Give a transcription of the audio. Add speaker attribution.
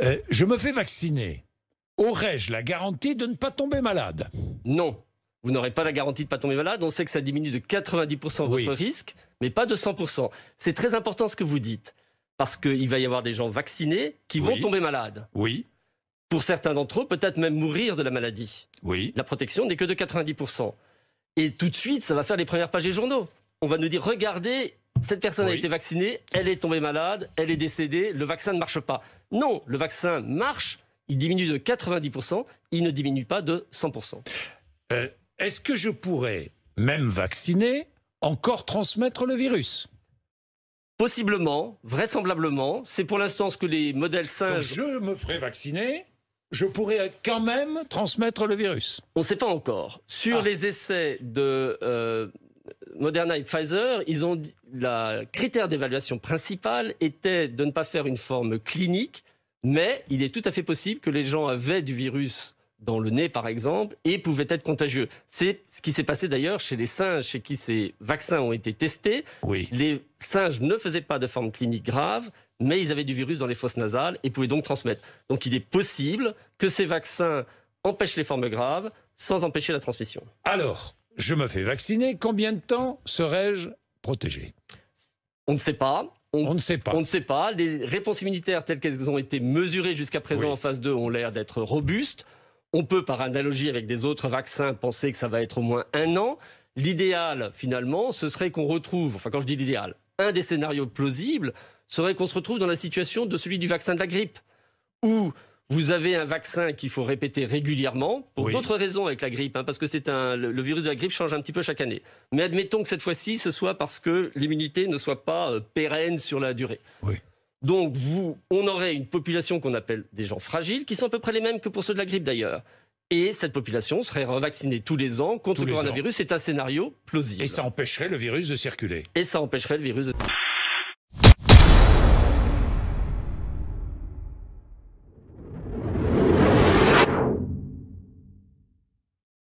Speaker 1: Euh, je me fais vacciner. Aurais-je la garantie de ne pas tomber malade Non. Vous n'aurez pas la garantie de ne pas tomber malade. On sait que ça diminue de 90% votre risque, mais pas de 100%. C'est très important ce que vous dites, parce qu'il va y avoir des gens vaccinés qui vont tomber malades. Oui. Pour certains d'entre eux, peut-être même mourir de la maladie. Oui. La protection n'est que de 90%. Et tout de suite, ça va faire les premières pages des journaux. On va nous dire, regardez, cette personne a été vaccinée, elle est tombée malade, elle est décédée, le vaccin ne marche pas. Non, le vaccin marche, il diminue de 90%, il ne diminue pas de 100%. Euh, est-ce que je pourrais, même vacciner encore transmettre le virus Possiblement, vraisemblablement, c'est pour l'instant ce que les modèles singes... je me ferai vacciner je pourrais quand même transmettre le virus. On ne sait pas encore. Sur ah. les essais de, euh, Moderna et Pfizer, ils ont la critère d'évaluation principal était de ne pas faire une forme clinique, mais il est tout à fait possible que les gens avaient du virus dans le nez, par exemple, et pouvaient être contagieux. C'est ce qui s'est passé d'ailleurs chez les singes chez qui ces vaccins ont été testés. Oui. Les singes ne faisaient pas de forme clinique grave, mais ils avaient du virus dans les fosses nasales et pouvaient donc transmettre. Donc il est possible que ces vaccins empêchent les formes graves sans empêcher la transmission. Alors, je me fais vacciner, combien de temps serai-je protégé On ne sait pas. On, ne sait pas. On ne sait pas. Les réponses immunitaires telles qu'elles ont été mesurées jusqu'à présent en phase 2 ont l'air d'être robustes. On peut, par analogie avec des autres vaccins, penser que ça va être au moins un an. L'idéal, finalement, ce serait qu'on retrouve, enfin quand je dis l'idéal, un des scénarios plausibles serait qu'on se retrouve dans la situation de celui du vaccin de la grippe, où vous avez un vaccin qu'il faut répéter régulièrement, pour d'autres raisons avec la grippe, hein, parce que c'est un, le, virus de la grippe change un petit peu chaque année. Mais admettons que cette fois-ci, ce soit parce que l'immunité ne soit pas euh, pérenne sur la durée. Oui. Donc, vous, on aurait une population qu'on appelle des gens fragiles, qui sont à peu près les mêmes que pour ceux de la grippe d'ailleurs. Et cette population serait revaccinée tous les ans contre le coronavirus. C'est un scénario plausible. Et ça empêcherait le virus de circuler. Et ça empêcherait le virus de circuler.